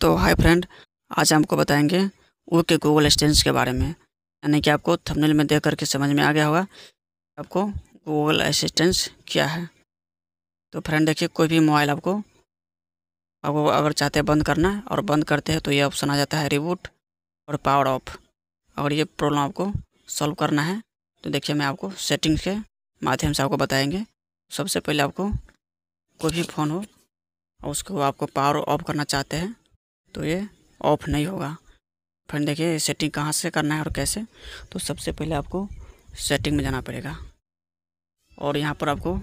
तो hi friend आज हमको बताएंगे ओके गूगल एक्सटेंस के बारे में यानी कि आपको थंबनेल में देख करके समझ में आ गया होगा आपको गूगल असिस्टेंस क्या है तो फ्रेंड देखिए कोई भी मोबाइल आपको आपको अगर चाहते हैं बंद करना है और बंद करते हैं तो ये ऑप्शन आ जाता है रिबूट और पावर ऑफ अगर ये प्रॉब्लम आपको सॉल्व करना है तो देखिए मैं आपको सेटिंग्स के माध्यम से आपको बताएंगे सबसे पहले आपको कोई भी फ़ोन हो और उसको आपको पावर ऑफ करना चाहते हैं तो ये ऑफ नहीं होगा फिर देखिए सेटिंग कहाँ से करना है और कैसे तो सबसे पहले आपको सेटिंग में जाना पड़ेगा और यहाँ पर आपको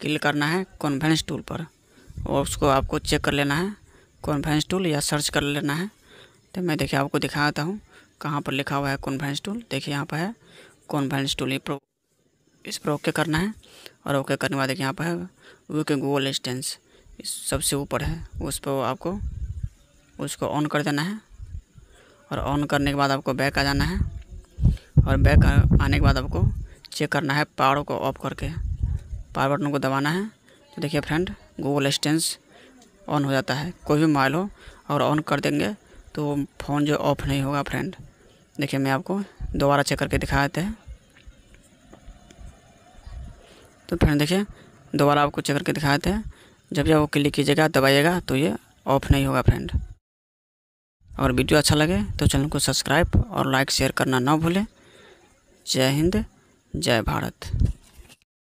क्लिक करना है कॉन्फ्रेंस टूल पर और उसको आपको चेक कर लेना है कॉन्फ्रेंस टूल या सर्च कर लेना है तो मैं देखिए आपको दिखाता हूँ कहाँ पर लिखा हुआ है कॉन्फ्रेंस टूल देखिए यहाँ पर है कॉन्फ्रेंस टूल ये प्रो इस पर ओके करना है और ओके करने के बाद देखिए यहाँ पर है वो के गूगल स्टेंस इस सबसे ऊपर है उस पर आपको उसको ऑन कर देना है और ऑन करने के बाद आपको बैक आ जाना है और बैक आने के बाद आपको चेक करना है पावर को ऑफ करके पावर बटन को दबाना है तो देखिए फ्रेंड गूगल एस्टेंस ऑन हो जाता है कोई भी मोबाइल हो और ऑन कर देंगे तो फ़ोन जो ऑफ नहीं होगा फ्रेंड देखिए मैं आपको दोबारा चेक करके दिखा देते हैं तो फ्रेंड देखिए दोबारा आपको चेक करके दिखा देते हैं जब जब वो क्लिक कीजिएगा दबाइएगा तो ये ऑफ नहीं होगा फ्रेंड और वीडियो अच्छा लगे तो चैनल को सब्सक्राइब और लाइक शेयर करना ना भूलें जय हिंद जय भारत